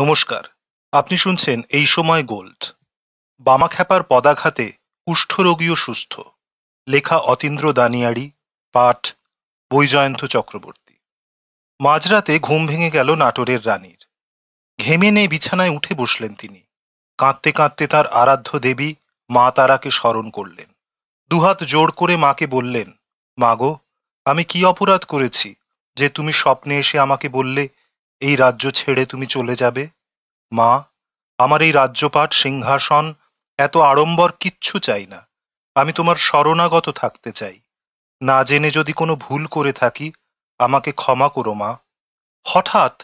নমস্কার আপনি শুনছেন এই সময় গোল্ড বামাখ্যাপার পদাঘাতে কুষ্ঠরোগীও সুস্থ লেখা অতীন্দ্র দানিয়ারি পাঠ বৈজয়ন্ত চক্রবর্তী মাঝরাতে ঘুম ভেঙে গেল নাটোরের রানীর ঘেমে নে বিছানায় উঠে বসলেন তিনি কাঁদতে কাঁদতে তার আরাধ্য দেবী মা তারাকে স্মরণ করলেন দুহাত জোড় করে মাকে বললেন মাগো আমি কি অপরাধ করেছি যে তুমি স্বপ্নে এসে আমাকে বললে এই রাজ্য ছেড়ে তুমি চলে যাবে মা আমার এই রাজ্যপাঠ সিংহাসন এত আড়ম্বর কিচ্ছু চাই না আমি তোমার শরণাগত থাকতে চাই না জেনে যদি কোনো ভুল করে থাকি আমাকে ক্ষমা করো মা হঠাৎ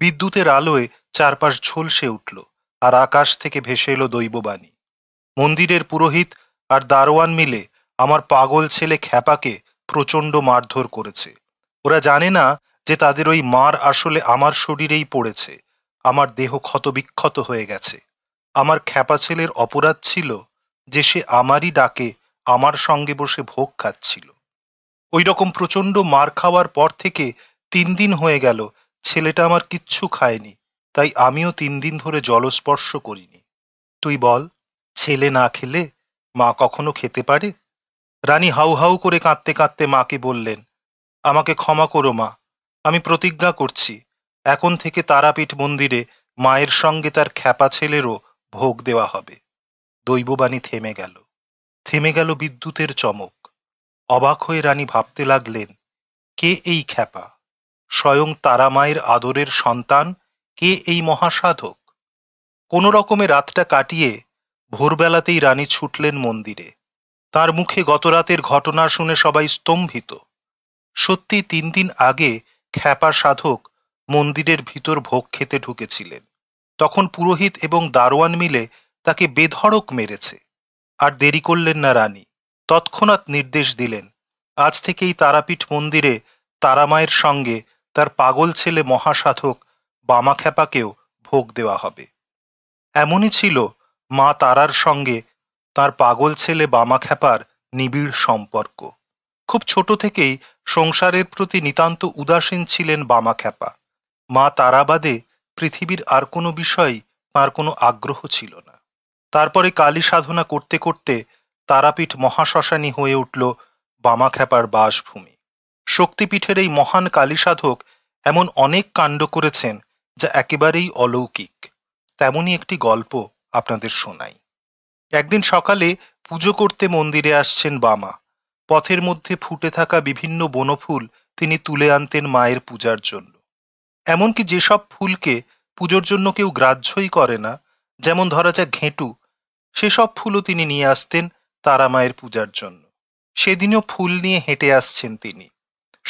বিদ্যুতের আলোয় চারপাশ ঝলসে উঠল আর আকাশ থেকে ভেসে এলো দৈববাণী মন্দিরের পুরোহিত আর দারোয়ান মিলে আমার পাগল ছেলে খ্যাপাকে প্রচণ্ড মারধর করেছে ওরা জানে না যে তাদের ওই মার আসলে আমার শরীরেই পড়েছে আমার দেহ ক্ষতবিক্ষত হয়ে গেছে আমার খ্যাপা ছেলের অপরাধ ছিল যে সে আমারই ডাকে আমার সঙ্গে বসে ভোগ খাচ্ছিল ওই রকম প্রচণ্ড মার খাওয়ার পর থেকে তিন দিন হয়ে গেল ছেলেটা আমার কিচ্ছু খায়নি তাই আমিও তিন দিন ধরে জলস্পর্শ করিনি তুই বল ছেলে না খেলে মা কখনো খেতে পারে রানী হাউ হাউ করে কাঁদতে কাঁদতে মাকে বললেন আমাকে ক্ষমা করো মা আমি প্রতিজ্ঞা করছি এখন থেকে তারাপীঠ মন্দিরে মায়ের সঙ্গে তার খ্যাপা ছেলেরও ভোগ দেওয়া হবে দৈববাণী থেমে গেল থেমে গেল বিদ্যুতের চমক অবাক হয়ে রানী ভাবতে লাগলেন কে এই খ্যাপা স্বয়ং তারা মায়ের আদরের সন্তান কে এই মহাসাধক কোনো রকমে রাতটা কাটিয়ে ভোরবেলাতেই রানী ছুটলেন মন্দিরে তার মুখে গতরাতের ঘটনা শুনে সবাই স্তম্ভিত সত্যি তিন দিন আগে খ্যাপা সাধক মন্দিরের ভিতর ভোগ খেতে ঢুকেছিলেন তখন পুরোহিত এবং দারোয়ান মিলে তাকে বেধড়ক মেরেছে আর দেরি করলেন না রানী তৎক্ষণাৎ নির্দেশ দিলেন আজ থেকেই তারাপীঠ মন্দিরে তারামায়ের সঙ্গে তার পাগল ছেলে মহাসাধক বামাখ্যাপাকেও ভোগ দেওয়া হবে এমনই ছিল মা তারার সঙ্গে তার পাগল ছেলে বামাখ্যাপার নিবিড় সম্পর্ক খুব ছোট থেকেই সংসারের প্রতি নিতান্ত উদাসীন ছিলেন খ্যাপা মা তারাবাদে পৃথিবীর আর কোনো বিষয় তাঁর কোনো আগ্রহ ছিল না তারপরে কালী সাধনা করতে করতে তারাপীঠ মহাশ্মশানী হয়ে উঠল খ্যাপার বাসভূমি শক্তিপীঠের এই মহান কালী সাধক এমন অনেক কাণ্ড করেছেন যা একেবারেই অলৌকিক তেমনই একটি গল্প আপনাদের শোনাই একদিন সকালে পুজো করতে মন্দিরে আসছেন বামা পথের মধ্যে ফুটে থাকা বিভিন্ন বনফুল তিনি তুলে আনতেন মায়ের পূজার জন্য এমনকি যেসব ফুলকে পুজোর জন্য কেউ গ্রাহ্যই করে না যেমন ধরা যাক ঘেঁটু সেসব ফুলও তিনি নিয়ে আসতেন তারা মায়ের পূজার জন্য সেদিনও ফুল নিয়ে হেঁটে আসছেন তিনি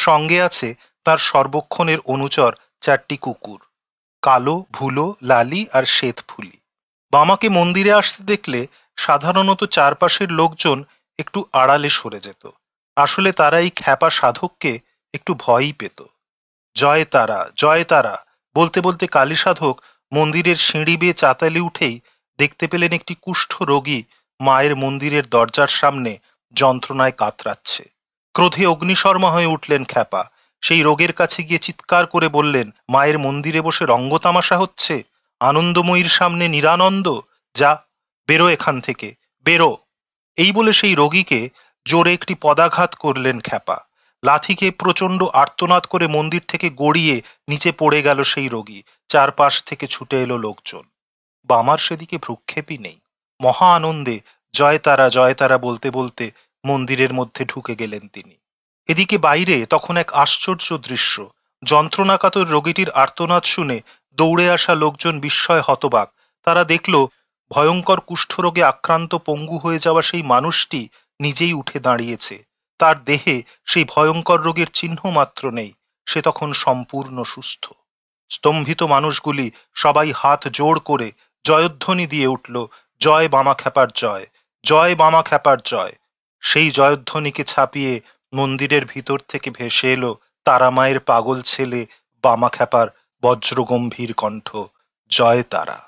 সঙ্গে আছে তার সর্বক্ষণের অনুচর চারটি কুকুর কালো ভুলো লালি আর শ্বেত ফুলি বামাকে মন্দিরে আসতে দেখলে সাধারণত চারপাশের লোকজন একটু আড়ালে সরে যেত আসলে তারা এই খ্যাপা সাধককে একটু ভয়ই পেত জয় তারা জয় তারা বলতে বলতে কালী সাধক মন্দিরের সিঁড়ি বেয়ে চাতালি উঠেই দেখতে পেলেন একটি কুষ্ঠ রোগী মায়ের মন্দিরের দরজার সামনে যন্ত্রণায় কাতরাচ্ছে ক্রোধে অগ্নিশর্মা হয়ে উঠলেন খ্যাপা সেই রোগের কাছে গিয়ে চিৎকার করে বললেন মায়ের মন্দিরে বসে রঙ্গতামাশা হচ্ছে আনন্দময়ীর সামনে নিরানন্দ যা বেরো এখান থেকে বেরো এই বলে সেই রোগীকে জোরে একটি পদাঘাত করলেন খ্যাপা লাথিকে প্রচণ্ড আর্তনাদ করে মন্দির থেকে গড়িয়ে নিচে পড়ে গেল সেই রোগী চারপাশ থেকে ছুটে এলো লোকজন বামার সেদিকে ভ্রুক্ষেপই নেই মহা আনন্দে জয় তারা জয় তারা বলতে বলতে মন্দিরের মধ্যে ঢুকে গেলেন তিনি এদিকে বাইরে তখন এক আশ্চর্য দৃশ্য যন্ত্রণাকাতর রোগীটির আর্তনাদ শুনে দৌড়ে আসা লোকজন বিস্ময় হতবাক তারা দেখল ভয়ঙ্কর কুষ্ঠরোগে আক্রান্ত পঙ্গু হয়ে যাওয়া সেই মানুষটি নিজেই উঠে দাঁড়িয়েছে তার দেহে সেই ভয়ঙ্কর রোগের চিহ্ন মাত্র নেই সে তখন সম্পূর্ণ সুস্থ স্তম্ভিত মানুষগুলি সবাই হাত জোড় করে জয়ধ্বনি দিয়ে উঠল জয় বামা খ্যাপার জয় জয় বামা খ্যাপার জয় সেই জয়ধ্বনিকে ছাপিয়ে মন্দিরের ভিতর থেকে ভেসে এলো তারামায়ের পাগল ছেলে বামা খ্যাপার বজ্রগম্ভীর কণ্ঠ জয় তারা